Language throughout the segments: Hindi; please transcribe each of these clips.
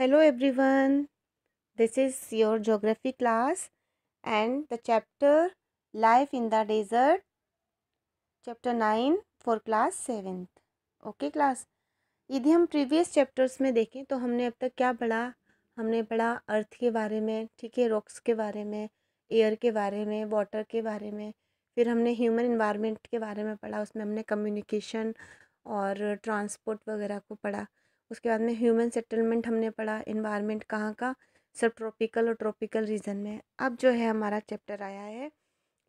hello everyone this is your geography class and the chapter life in the desert chapter nine for class seventh okay class यदि हम प्रीवियस चैप्टर्स में देखें तो हमने अब तक क्या पढ़ा हमने पढ़ा अर्थ के बारे में ठीक है रॉक्स के बारे में एयर के बारे में वाटर के बारे में फिर हमने ह्यूमन इन्वायरमेंट के बारे में पढ़ा उसमें हमने कम्युनिकेशन और ट्रांसपोर्ट वगैरह को पढ़ा उसके बाद में ह्यूमन सेटलमेंट हमने पढ़ा इन्वायरमेंट कहाँ का सब ट्रॉपिकल और ट्रॉपिकल रीजन में अब जो है हमारा चैप्टर आया है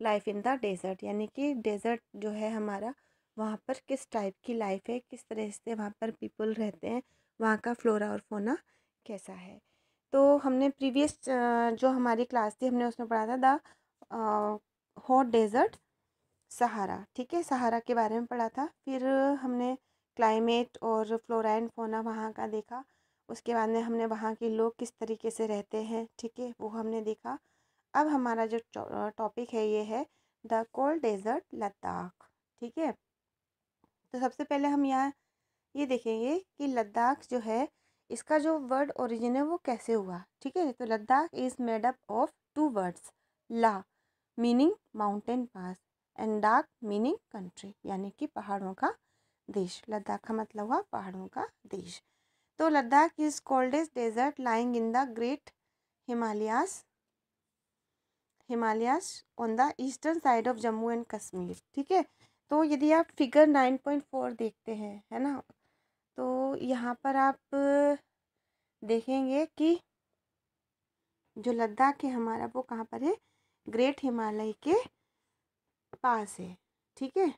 लाइफ इन द डेज़र्ट यानी कि डेज़र्ट जो है हमारा वहाँ पर किस टाइप की लाइफ है किस तरह से वहाँ पर पीपल रहते हैं वहाँ का फ्लोरा और फोना कैसा है तो हमने प्रीवियस जो हमारी क्लास थी हमने उसमें पढ़ा था द हॉट डेज़र्ट सहारा ठीक है सहारा के बारे में पढ़ा था फिर हमने क्लाइमेट और फ्लोरा एंड फोना वहाँ का देखा उसके बाद में हमने वहाँ के लोग किस तरीके से रहते हैं ठीक है वो हमने देखा अब हमारा जो टॉपिक है ये है द कोल्ड डेजर्ट लद्दाख ठीक है तो सबसे पहले हम यहाँ ये देखेंगे कि लद्दाख जो है इसका जो वर्ड ओरिजिन है वो कैसे हुआ ठीक है तो Ladakh is made up of two words la meaning mountain pass and dak meaning country यानी कि पहाड़ों का देश लद्दाख का मतलब हुआ पहाड़ों का देश तो Ladakh is coldest desert lying in the great Himalayas Himalayas on the eastern side of Jammu and Kashmir ठीक है तो यदि आप फिगर नाइन पॉइंट फोर देखते हैं है ना तो यहाँ पर आप देखेंगे कि जो लद्दाख है हमारा वो कहाँ पर है ग्रेट हिमालय के पास है ठीक है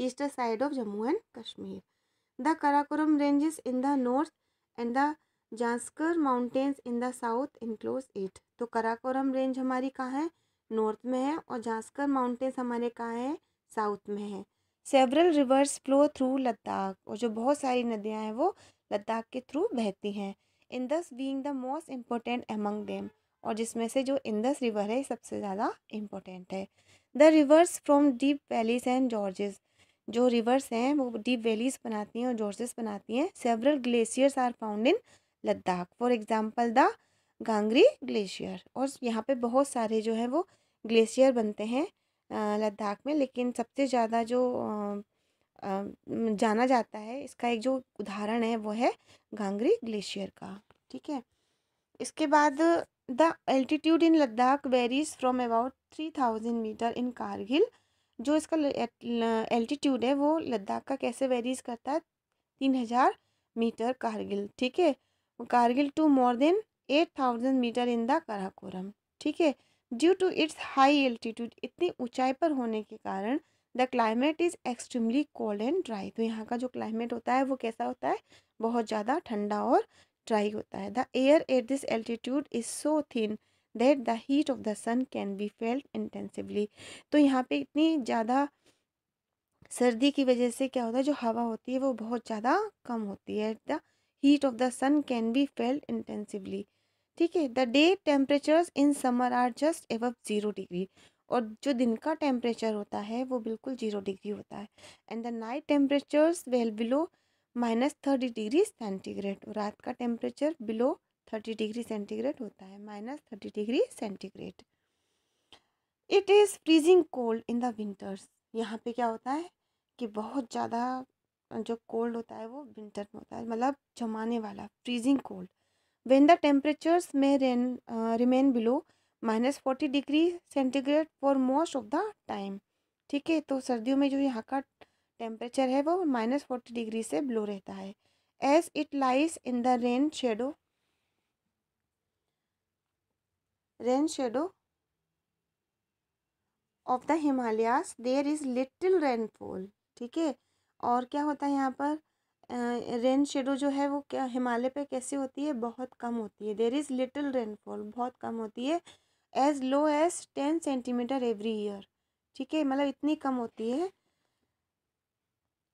east side of Jammu and Kashmir the Karakoram ranges in the north and the Zanskar mountains in the south enclose it तो कराकोरम रेंज हमारी कहाँ है नॉर्थ में है और जांस्कर माउंटेन्स हमारे कहाँ है साउथ में है several rivers flow through Ladakh और जो बहुत सारी नदियाँ हैं वो लद्दाख के थ्रू बहती हैं Indus being the most important among them और जिसमें से जो इंदस रिवर है सबसे ज़्यादा इम्पोर्टेंट है the rivers from deep valleys and gorges जो रिवर्स हैं वो डीप वैलीज बनाती हैं और जोर्सेस बनाती हैं several glaciers are found in Ladakh for example the Gangri glacier और यहाँ पे बहुत सारे जो है वो ग्लेशियर बनते हैं लद्दाख में लेकिन सबसे ज़्यादा जो जाना जाता है इसका एक जो उदाहरण है वो है गांगरी ग्लेशियर का ठीक है इसके बाद the altitude in Ladakh varies from about three thousand metre in Kargil जो इसका एल्टीट्यूड है वो लद्दाख का कैसे वेरीज करता है तीन हज़ार मीटर कारगिल ठीक है Kargil to more than eight thousand metre in the Karakoram ठीक है due to its high altitude इतनी ऊंचाई पर होने के कारण the climate is extremely cold and dry तो यहाँ का जो क्लाइमेट होता है वो कैसा होता है बहुत ज़्यादा ठंडा और ड्राई होता है the air at this altitude is so thin that the heat of the sun can be felt intensively तो यहाँ पे इतनी ज़्यादा सर्दी की वजह से क्या होता है जो हवा होती है वो बहुत ज़्यादा कम होती है the heat of the sun can be felt intensively ठीक है the day temperatures in summer are just above zero degree और जो दिन का टेम्परेचर होता है वो बिल्कुल जीरो डिग्री होता है and the night temperatures well below minus thirty degree centigrade रात का temperature below thirty degree centigrade होता है minus thirty degree centigrade it is freezing cold in the winters यहाँ पे क्या होता है कि बहुत ज़्यादा जो कोल्ड होता है वो विंटर में होता है मतलब जमाने वाला freezing cold when the temperatures may rain remain below minus forty degree centigrade for most of the time ठीक है तो सर्दियों में जो यहाँ का टेम्परेचर है वो माइनस फोर्टी डिग्री से बिलो रहता है as it lies in the rain shadow rain shadow of the Himalayas there is little rainfall ठीक है और क्या होता है यहाँ पर रेन शेडो जो है वो क्या हिमालय पे कैसी होती है बहुत कम होती है देर इज़ लिटिल रेनफॉल बहुत कम होती है as low as ten centimetre every year ठीक है मतलब इतनी कम होती है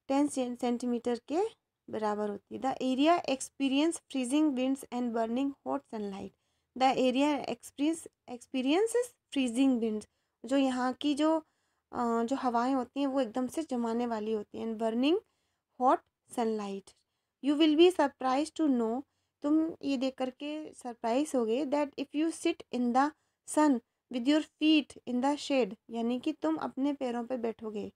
टेन सेंटीमीटर के बराबर होती है the area experience freezing winds and burning hot sunlight the area experience experience freezing wind जो यहाँ की जो जो हवाएं होती हैं वो एकदम से जमाने वाली होती हैं and burning hot sunlight you will be surprise to know तुम ये देख करके सरप्राइज हो गए that if you sit in the sun with your feet in the shade यानी कि तुम अपने पैरों पे बैठोगे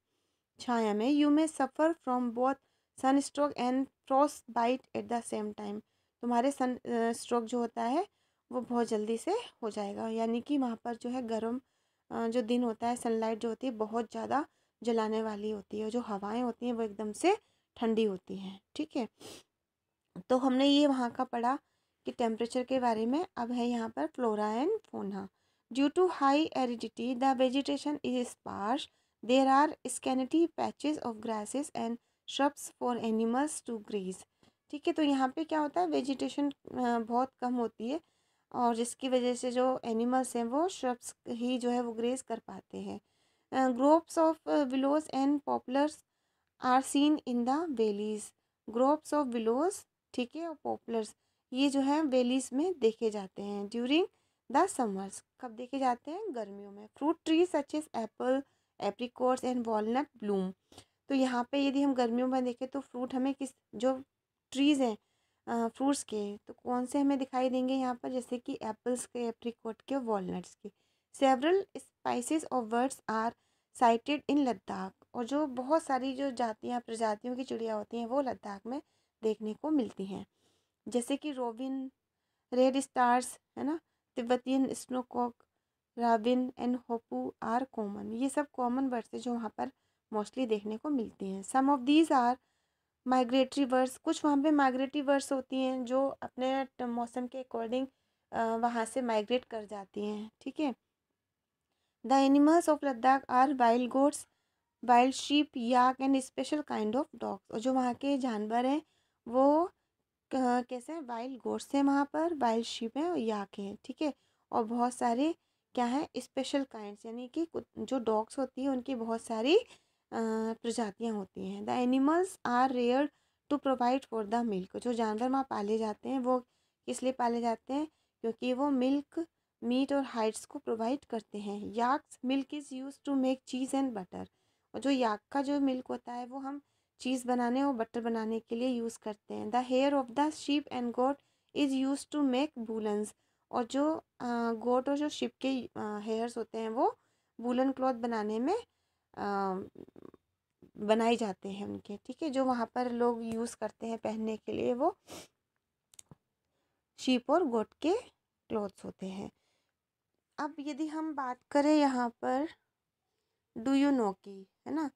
छाया में you may suffer from both sun stroke and frostbite at the same time तुम्हारे सन स्ट्रोक जो होता है वो बहुत जल्दी से हो जाएगा यानी कि वहाँ पर जो है गर्म जो दिन होता है सनलाइट जो होती है बहुत ज़्यादा जलाने वाली होती है जो हवाएं होती हैं वो एकदम से ठंडी होती हैं ठीक है तो हमने ये वहाँ का पढ़ा कि टेम्परेचर के बारे में अब है यहाँ पर flora and fauna due to high aridity the vegetation is sparse there are scanty patches of grasses and shrubs for animals to graze ठीक है तो यहाँ पे क्या होता है वेजिटेशन बहुत कम होती है और जिसकी वजह से जो एनिमल्स हैं वो श्रब्स ही जो है वो ग्रेज कर पाते हैं groves of willows and poplars are seen in the valleys groves of willows ठीक है और पॉपुलर्स ये जो है वेलीज में देखे जाते हैं ड्यूरिंग द समर्स कब देखे जाते हैं गर्मियों में fruit trees such as apple apricots and walnut bloom तो यहाँ पे यदि हम गर्मियों में देखें तो फ्रूट हमें किस जो ट्रीज़ हैं फ्रूट्स के तो कौन से हमें दिखाई देंगे यहाँ पर जैसे कि एप्पल्स के एप्रिकॉट के वॉलट्स के सेवरल स्पाइसेस और birds are sighted in Ladakh और जो बहुत सारी जो जातियाँ प्रजातियों की चिड़िया होती हैं वो लद्दाख में देखने को मिलती हैं जैसे कि रोबिन रेड स्टार्स है ना Tibetan snowcock robin and hoopoe are common ये सब कॉमन बर्ड्स हैं जो वहाँ पर मोस्टली देखने को मिलती हैं some of these are migratory birds कुछ वहाँ पे माइग्रेटरी बर्ड्स होती हैं जो अपने मौसम के अकॉर्डिंग वहाँ से माइग्रेट कर जाती हैं ठीक है the animals of Ladakh are wild goats wild sheep yak and special kind of dogs और जो वहाँ के जानवर हैं वो कैसे हैं वाइल्ड गोड्स हैं वहाँ पर वाइल्ड शीप हैं और याक हैं ठीक है और बहुत सारे क्या है स्पेशल काइंड्स यानी कि जो डॉग्स होती हैं उनकी बहुत सारी प्रजातियाँ होती हैं the animals are rare to provide for the milk जो जानवर वहाँ पाले जाते हैं वो किस लिए पाले जाते हैं क्योंकि वो मिल्क मीट और हाइट्स को प्रोवाइड करते हैं yaks milk is use to make cheese and butter और जो याक का जो मिल्क होता है वो हम चीज़ बनाने और बटर बनाने के लिए यूज़ करते हैं the hair of the sheep and goat is use to make woollens और जो गोट और जो शिप के हेयर्स होते हैं वो बुलन क्लॉथ बनाने में बनाए जाते हैं उनके ठीक है जो वहाँ पर लोग यूज़ करते हैं पहनने के लिए वो शीप और गोट के क्लोथ्स होते हैं अब यदि हम बात करें यहाँ पर डू यू नो की है ना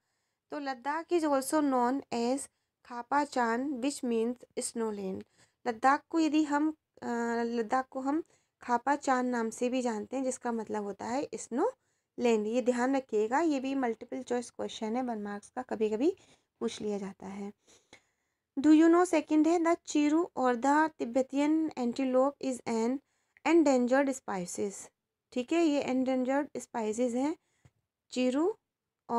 तो Ladakh is also known as Khapa Chan which means snowland Ladakh को यदि हम लद्दाख को हम खापा चान नाम से भी जानते हैं जिसका मतलब होता है स्नो लेंगे ये ध्यान रखिएगा ये भी मल्टीपल चॉइस क्वेश्चन है वन मार्क्स का कभी कभी पूछ लिया जाता है डू यू नो सेकेंड है the chiru or the Tibetan antelope is an endangered species ठीक है ये एंडेंजर्ड स्पाइसिस हैं चिरू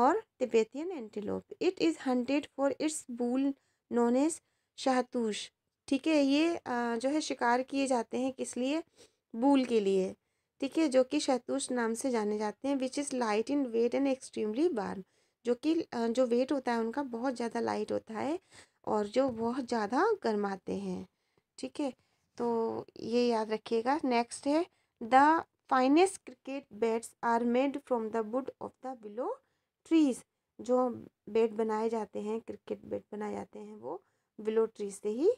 और Tibetan antelope it is hunted for its wool known as shahtoosh ठीक है ये जो है शिकार किए जाते हैं किस लिए बूल के लिए ठीक है जो कि शहतूश नाम से जाने जाते हैं which is light in weight and extremely बार जो कि जो वेट होता है उनका बहुत ज़्यादा लाइट होता है और जो बहुत ज़्यादा गर्माते हैं ठीक है तो ये याद रखिएगा नेक्स्ट है the finest cricket bats are made from the wood of the willow trees जो बेड बनाए जाते हैं क्रिकेट बेड बनाए जाते हैं वो बिलो ट्रीज से ही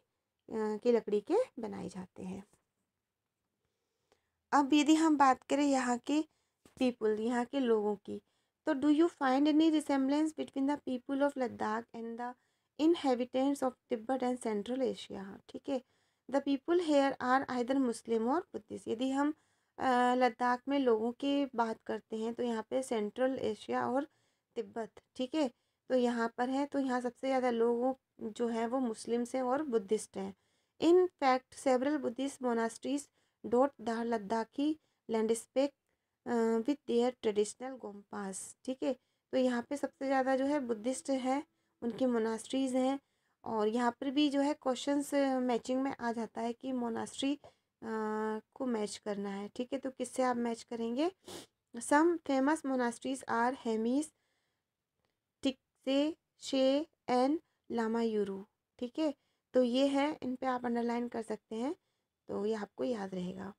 की लकड़ी के बनाए जाते हैं अब यदि हम बात करें यहाँ के पीपल यहाँ के लोगों की तो do you find any resemblance between the people of Ladakh and the inhabitants of Tibet and Central Asia ठीक है the people here are either Muslim or Buddhist यदि हम लद्दाख में लोगों की बात करते हैं तो यहाँ पे सेंट्रल एशिया और तिब्बत ठीक है तो यहाँ पर है तो यहाँ सबसे ज़्यादा लोगों जो है वो मुस्लिम्स हैं और बुद्धिस्ट हैं in fact several Buddhist monasteries dot the Ladakhi landscape with their traditional gompas ठीक है तो यहाँ पे सबसे ज़्यादा जो है बुद्धिस्ट है उनकी मोनास्ट्रीज़ हैं और यहाँ पर भी जो है क्वेश्चन मैचिंग uh, में आ जाता है कि मोनास्ट्री uh, को मैच करना है ठीक है तो किससे आप मैच करेंगे some famous monasteries are Hemis Thiksey Shey and Lama यूरू ठीक है तो ये है इन पे आप अंडरलाइन कर सकते हैं तो ये आपको याद रहेगा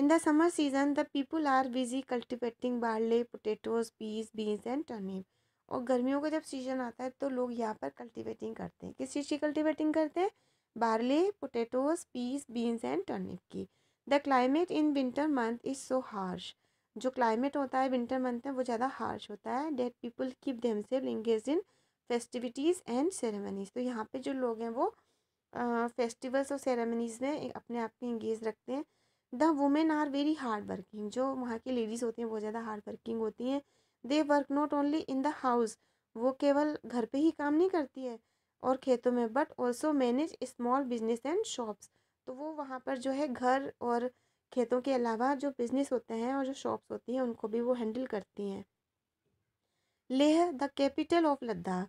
in the summer season the people are busy cultivating barley potatoes peas beans and turnip और गर्मियों का जब सीजन आता है तो लोग यहाँ पर कल्टिवेटिंग करते हैं किस चीज़ की कल्टिवेटिंग करते हैं barley potatoes peas beans and turnip की the climate in winter month is so harsh जो क्लाइमेट होता है विंटर मंथ में वो ज़्यादा हार्श होता है that people keep themselves engaged in festivities and ceremonies तो यहाँ पे जो लोग हैं वो फेस्टिवल्स और सेरेमनीज़ में अपने आप को इंगेज रखते हैं the women are very hard working जो वहाँ की लेडीज़ होती हैं बहुत ज़्यादा हार्ड वर्किंग होती हैं they work not only in the house वो केवल घर पे ही काम नहीं करती है और खेतों में but also manage small business and shops तो वो वहाँ पर जो है घर और खेतों के अलावा जो बिजनेस होते हैं और जो शॉप्स होती हैं उनको भी वो हैंडल करती हैं Leh the capital of Ladakh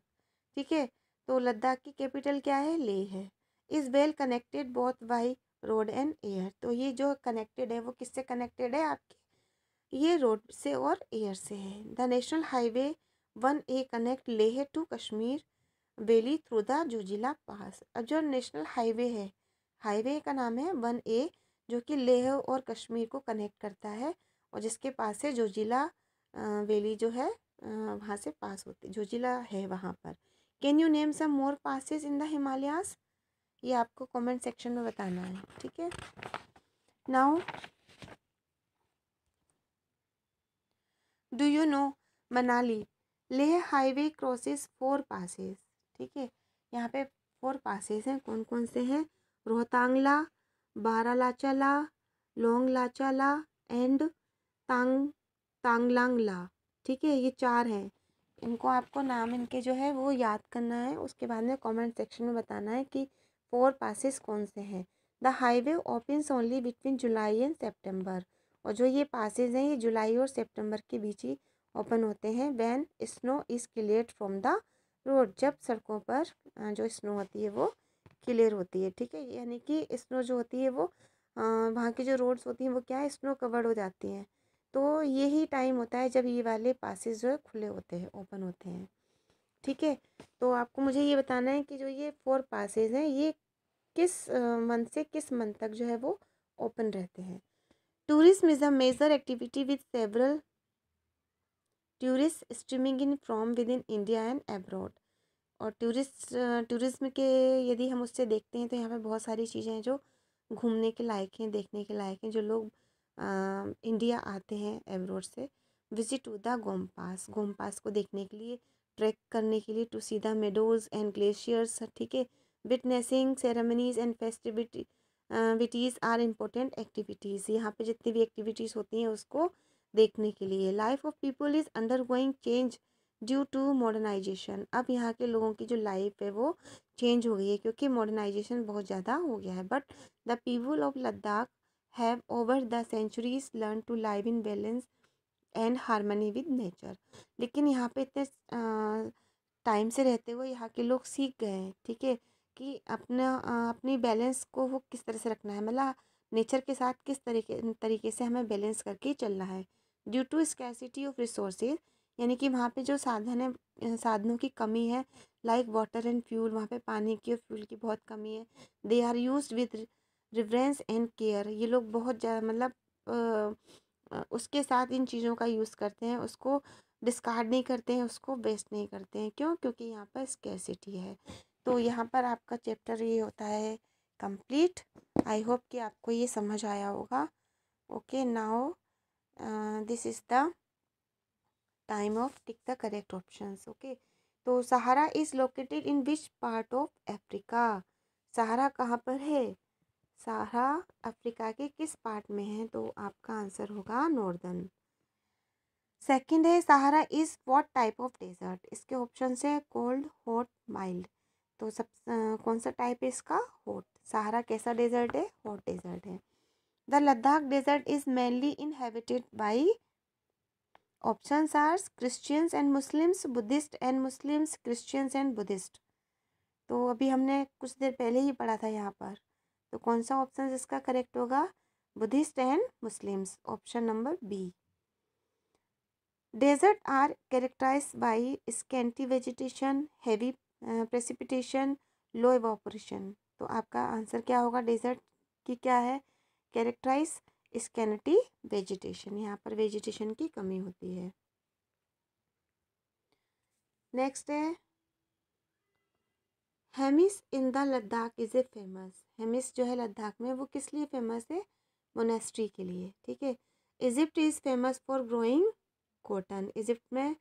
ठीक है तो लद्दाख की कैपिटल क्या है लेह है is well connected both by road and air तो ये जो कनेक्टेड है वो किससे कनेक्टेड है आपके ये रोड से और एयर से है the national highway one A connect Leh to Kashmir valley through the Zojila pass अब जो नेशनल हाईवे है हाईवे का नाम है वन ए जो कि लेह और कश्मीर को कनेक्ट करता है और जिसके पास से जुजिला वेली जो है वहाँ से पास होती जुजिला है वहाँ पर can you name some more passes in the Himalayas ये आपको कमेंट सेक्शन में बताना है ठीक है now do you know Manali Leh highway crosses four passes ठीक है यहाँ पे फोर पासेस हैं कौन कौन से हैं रोहतांगला लोंग लाचाला एंड तांग तांगलांगला ठीक है ये चार हैं इनको आपको नाम इनके जो है वो याद करना है उसके बाद में कमेंट सेक्शन में बताना है कि फोर पासिस कौन से हैं the highway opens only between July and September और जो ये पासेज हैं ये जुलाई और सेप्टेम्बर के बीच ही ओपन होते हैं when snow is clear from the road जब सड़कों पर जो स्नो होती है वो क्लियर होती है ठीक है यानी कि स्नो जो होती है वो वहाँ की जो रोड्स होती हैं वो क्या है स्नो कवर्ड हो जाती हैं तो यही टाइम होता है जब ये वाले पासेज जो है खुले होते हैं ओपन होते हैं ठीक है तो आपको मुझे ये बताना है कि जो ये फोर पासेज हैं ये किस मंथ से किस मंथ तक जो है वो ओपन रहते हैं tourism is a major activity with several tourist streaming in from within India and एंड एब्रॉड और टूरिस्ट टूरिज्म के यदि हम उससे देखते हैं तो यहाँ पे बहुत सारी चीज़ें हैं जो घूमने के लायक हैं देखने के लायक हैं जो लोग आ, इंडिया आते हैं एब्रॉड से विजिट टू द गोम पास गोम पास को देखने के लिए ट्रैक करने के लिए to see the meadows and glaciers ठीक है witnessing ceremonies and festivities are important activities यहाँ पे जितनी भी एक्टिविटीज़ होती हैं उसको देखने के लिए life of people is undergoing change due to modernisation अब यहाँ के लोगों की जो लाइफ है वो चेंज हो गई है क्योंकि मॉडर्नाइजेशन बहुत ज़्यादा हो गया है but the people of Ladakh have over the centuries learn to live in balance and harmony with nature लेकिन यहाँ पे इतने टाइम से रहते हुए यहाँ के लोग सीख गए हैं ठीक है कि अपना आ, अपनी बैलेंस को वो किस तरह से रखना है मतलब नेचर के साथ किस तरीके तरीके से हमें बैलेंस करके चलना है due to scarcity of resources यानी कि वहाँ पे जो साधन है साधनों की कमी है लाइक वाटर एंड फ्यूल वहाँ पे पानी की और फ्यूल की बहुत कमी है they are use with reverence and care ये लोग बहुत ज़्यादा मतलब उसके साथ इन चीज़ों का यूज़ करते हैं उसको डिस्कार्ड नहीं करते हैं उसको वेस्ट नहीं करते हैं क्यों क्योंकि यहाँ पर स्केसिटी है तो यहाँ पर आपका चैप्टर ये होता है कंप्लीट आई होप कि आपको ये समझ आया होगा okay now this is the time of tick the correct option okay तो Sahara is located in which part of Africa Sahara कहाँ पर है सहारा अफ्रीका के किस पार्ट में है तो आपका आंसर होगा नॉर्दर्न सेकंड है Sahara is what type of desert इसके ऑप्शन से कोल्ड हॉट माइल्ड तो सब आ, कौन सा टाइप है इसका हॉट सहारा कैसा डेजर्ट है हॉट डेजर्ट है the Ladakh desert is mainly inhabited by option are Christians and Muslims Buddhists and Muslims Christians and Buddhists तो अभी हमने कुछ देर पहले ही पढ़ा था यहाँ पर तो कौन सा ऑप्शन इसका करेक्ट होगा Buddhists and Muslims option number B desert are characterise by scanty vegetation heavy precipitation low evaporation तो आपका आंसर क्या होगा डेजर्ट की क्या है कैरेक्टराइज स्केंटी वेजिटेशन यहाँ पर वेजिटेशन की कमी होती है नेक्स्ट है Hemis in the Ladakh is a famous Hemis जो है लद्दाख में वो किस लिए फेमस है मोनेस्ट्री के लिए ठीक है Egypt is famous for growing cotton Egypt में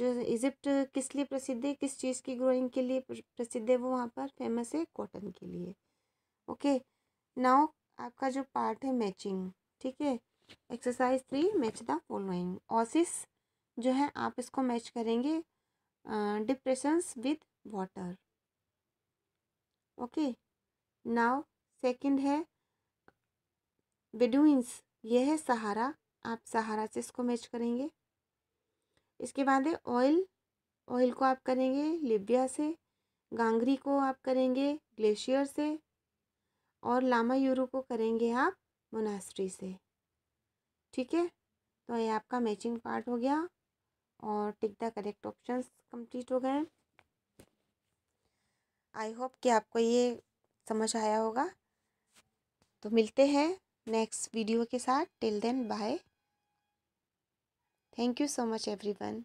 जो इजिप्ट किस लिए प्रसिद्ध है किस चीज़ की ग्रोइंग के लिए प्रसिद्ध है वो वहाँ पर फेमस है कॉटन के लिए ओके नाउ आपका जो पार्ट है मैचिंग ठीक है exercise three match the following oasis जो है आप इसको मैच करेंगे depressions with water okay now second है बेडुइंस ये है सहारा आप सहारा से इसको मैच करेंगे इसके बाद है ऑयल ऑयल को आप करेंगे लिबिया से गांगरी को आप करेंगे ग्लेशियर से और लामा यूरो को करेंगे आप मोनास्ट्री से ठीक है तो ये आपका मैचिंग पार्ट हो गया और tick the correct options complete हो गए आई होप कि आपको ये समझ आया होगा तो मिलते हैं नेक्स्ट वीडियो के साथ till then bye thank you so much everyone